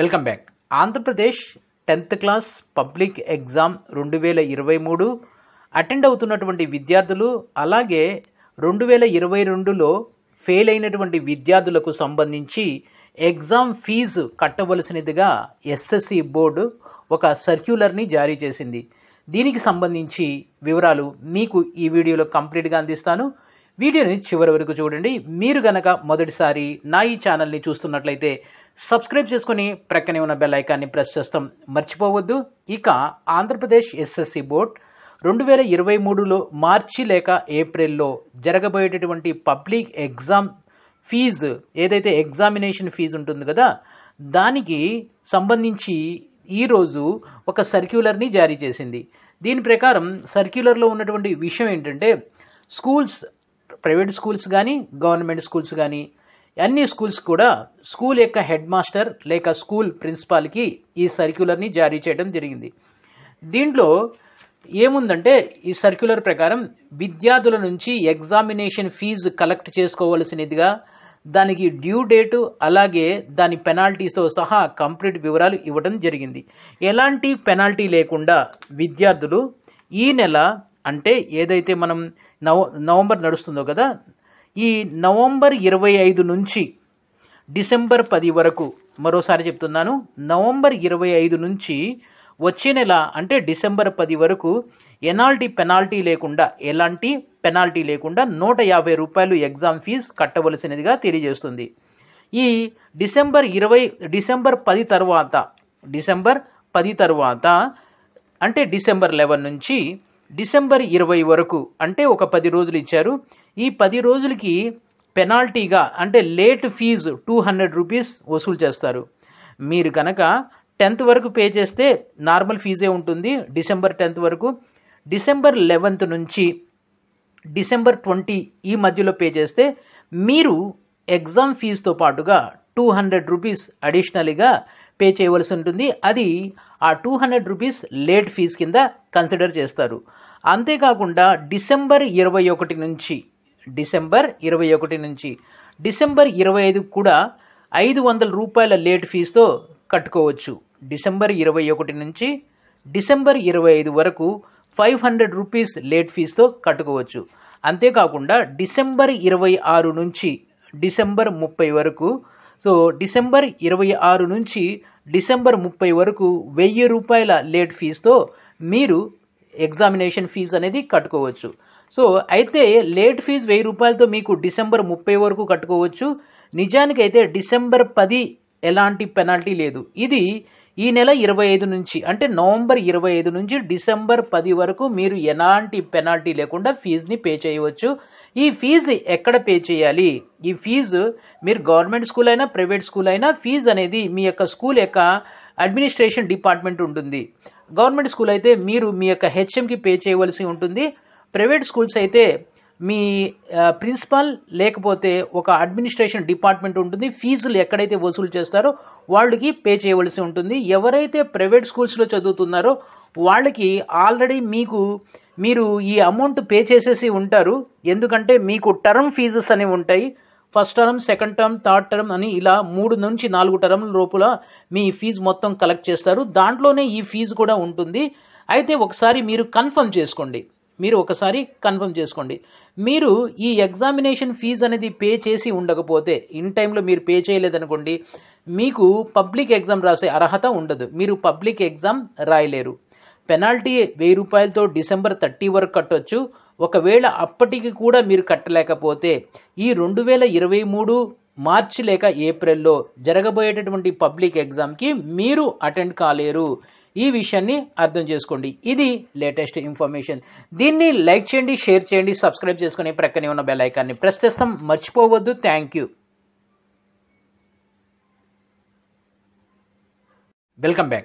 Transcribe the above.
welcome back Andhra Pradesh tenth class public exam రెండు వేల ఇరవై మూడు అటెండ్ అవుతున్నటువంటి విద్యార్థులు అలాగే రెండు వేల ఇరవై రెండులో ఫెయిల్ అయినటువంటి విద్యార్థులకు సంబంధించి ఎగ్జామ్ ఫీజు కట్టవలసినదిగా ఎస్ఎస్సి బోర్డు ఒక సర్క్యులర్ని జారీ చేసింది దీనికి సంబంధించి వివరాలు మీకు ఈ వీడియోలో కంప్లీట్గా అందిస్తాను వీడియోని చివరి వరకు చూడండి మీరు గనక మొదటిసారి నా ఈ ఛానల్ని చూస్తున్నట్లయితే సబ్స్క్రైబ్ చేసుకుని ప్రక్కనే ఉన్న బెల్ ఐకాన్ని ప్రెస్ చేస్తాం మర్చిపోవద్దు ఇక ఆంధ్రప్రదేశ్ ఎస్ఎస్సి బోర్డ్ రెండు వేల ఇరవై మూడులో మార్చి లేక ఏప్రిల్లో జరగబోయేటటువంటి పబ్లిక్ ఎగ్జామ్ ఫీజు ఏదైతే ఎగ్జామినేషన్ ఫీజు ఉంటుంది కదా దానికి సంబంధించి ఈరోజు ఒక సర్క్యులర్ని జారీ చేసింది దీని ప్రకారం సర్క్యులర్లో ఉన్నటువంటి విషయం ఏంటంటే స్కూల్స్ ప్రైవేట్ స్కూల్స్ కానీ గవర్నమెంట్ స్కూల్స్ కానీ అన్ని స్కూల్స్ కూడా స్కూల్ యొక్క హెడ్ మాస్టర్ లేక స్కూల్ ప్రిన్సిపాల్కి ఈ సర్క్యులర్ని జారీ చేయడం జరిగింది దీంట్లో ఏముందంటే ఈ సర్క్యులర్ ప్రకారం విద్యార్థుల నుంచి ఎగ్జామినేషన్ ఫీజు కలెక్ట్ చేసుకోవలసినదిగా దానికి డ్యూ డేటు అలాగే దాని పెనాల్టీతో సహా కంప్లీట్ వివరాలు ఇవ్వడం జరిగింది ఎలాంటి పెనాల్టీ లేకుండా విద్యార్థులు ఈ నెల అంటే ఏదైతే మనం నవ నవంబర్ నడుస్తుందో కదా ఈ నవంబర్ ఇరవై ఐదు నుంచి డిసెంబర్ పది వరకు మరోసారి చెప్తున్నాను నవంబర్ ఇరవై ఐదు నుంచి వచ్చే నెల అంటే డిసెంబర్ పది వరకు ఎనాల్టీ పెనాల్టీ లేకుండా ఎలాంటి పెనాల్టీ లేకుండా నూట యాభై రూపాయలు ఎగ్జామ్ ఫీజు కట్టవలసినదిగా తెలియజేస్తుంది ఈ డిసెంబర్ ఇరవై డిసెంబర్ పది తర్వాత డిసెంబర్ పది తర్వాత అంటే డిసెంబర్ లెవెన్ నుంచి డిసెంబర్ ఇరవై వరకు అంటే ఒక పది రోజులు ఇచ్చారు ఈ పది రోజులకి పెనాల్టీగా అంటే late fee two hundred rupees వసూలు చేస్తారు మీరు కనుక టెన్త్ వరకు పే చేస్తే నార్మల్ ఫీజే ఉంటుంది డిసెంబర్ టెన్త్ వరకు డిసెంబర్ లెవెన్త్ నుంచి డిసెంబర్ ట్వంటీ ఈ మధ్యలో పే చేస్తే మీరు ఎగ్జామ్ ఫీజుతో పాటుగా టూ హండ్రెడ్ రూపీస్ అడిషనల్గా పే చేయవలసి ఉంటుంది అది ఆ two hundred rupees late fee కింద కన్సిడర్ చేస్తారు అంతేకాకుండా డిసెంబర్ ఇరవై ఒకటి నుంచి డిసెంబర్ ఇరవై ఒకటి నుంచి డిసెంబర్ ఇరవై ఐదు కూడా ఐదు వందల రూపాయల లేట్ ఫీజుతో కట్టుకోవచ్చు డిసెంబర్ ఇరవై ఒకటి నుంచి డిసెంబర్ ఇరవై ఐదు వరకు ఫైవ్ హండ్రెడ్ రూపీస్ లేట్ ఫీజుతో కట్టుకోవచ్చు అంతేకాకుండా డిసెంబర్ ఇరవై ఆరు నుంచి డిసెంబర్ ముప్పై వరకు సో డిసెంబర్ ఇరవై ఆరు నుంచి డిసెంబర్ ముప్పై వరకు వెయ్యి రూపాయల లేట్ ఫీజుతో మీరు ఎగ్జామినేషన్ ఫీజు అనేది కట్టుకోవచ్చు సో అయితే లేట్ ఫీజు వెయ్యి రూపాయలతో మీకు డిసెంబర్ ముప్పై వరకు కట్టుకోవచ్చు నిజానికి అయితే డిసెంబర్ పది ఎలాంటి పెనాల్టీ లేదు ఇది ఈ నెల ఇరవై ఐదు నుంచి అంటే నవంబర్ ఇరవై ఐదు నుంచి డిసెంబర్ పది వరకు మీరు ఎలాంటి పెనాల్టీ లేకుండా ఫీజుని పే చేయవచ్చు ఈ ఫీజు ఎక్కడ పే చేయాలి ఈ ఫీజు మీరు గవర్నమెంట్ స్కూల్ అయినా ప్రైవేట్ స్కూల్ అయినా ఫీజు అనేది మీ యొక్క స్కూల్ యొక్క అడ్మినిస్ట్రేషన్ డిపార్ట్మెంట్ ఉంటుంది గవర్నమెంట్ స్కూల్ అయితే మీరు మీ యొక్క హెచ్ఎంకి పే చేయవలసి ఉంటుంది ప్రైవేట్ స్కూల్స్ అయితే మీ ప్రిన్సిపాల్ లేకపోతే ఒక అడ్మినిస్ట్రేషన్ డిపార్ట్మెంట్ ఉంటుంది ఫీజులు ఎక్కడైతే వసూలు చేస్తారో వాళ్ళకి పే చేయవలసి ఉంటుంది ఎవరైతే ప్రైవేట్ స్కూల్స్లో చదువుతున్నారో వాళ్ళకి ఆల్రెడీ మీకు మీరు ఈ అమౌంట్ పే చేసేసి ఉంటారు ఎందుకంటే మీకు టర్మ్ ఫీజెస్ అనేవి ఉంటాయి first term second term third term అని ఇలా మూడు నుంచి నాలుగు టర్మ్ లోపల మీ ఫీజు మొత్తం కలెక్ట్ చేస్తారు దాంట్లోనే ఈ ఫీజు కూడా ఉంటుంది అయితే ఒకసారి మీరు కన్ఫర్మ్ చేసుకోండి మీరు ఒకసారి కన్ఫర్మ్ చేసుకోండి మీరు ఈ ఎగ్జామినేషన్ ఫీజు అనేది పే చేసి ఉండకపోతే ఇన్ టైంలో మీరు పే చేయలేదనుకోండి మీకు పబ్లిక్ ఎగ్జామ్ రాసే అర్హత ఉండదు మీరు పబ్లిక్ ఎగ్జామ్ రాయలేరు పెనాల్టీ వెయ్యి రూపాయలతో డిసెంబర్ థర్టీ వరకు కట్టొచ్చు ఒకవేళ అప్పటికి కూడా మీరు కట్టలేకపోతే ఈ రెండు వేల ఇరవై మూడు మార్చి లేక ఏప్రిల్లో జరగబోయేటటువంటి పబ్లిక్ ఎగ్జామ్కి మీరు అటెండ్ కాలేరు ఈ విషయాన్ని అర్థం చేసుకోండి ఇది లేటెస్ట్ ఇన్ఫర్మేషన్ దీన్ని లైక్ చేయండి షేర్ చేయండి సబ్స్క్రైబ్ చేసుకుని ప్రక్కనే ఉన్న బెలైకాన్ని ప్రెస్ చేస్తాం మర్చిపోవద్దు థ్యాంక్ యూ వెల్కమ్ బ్యాక్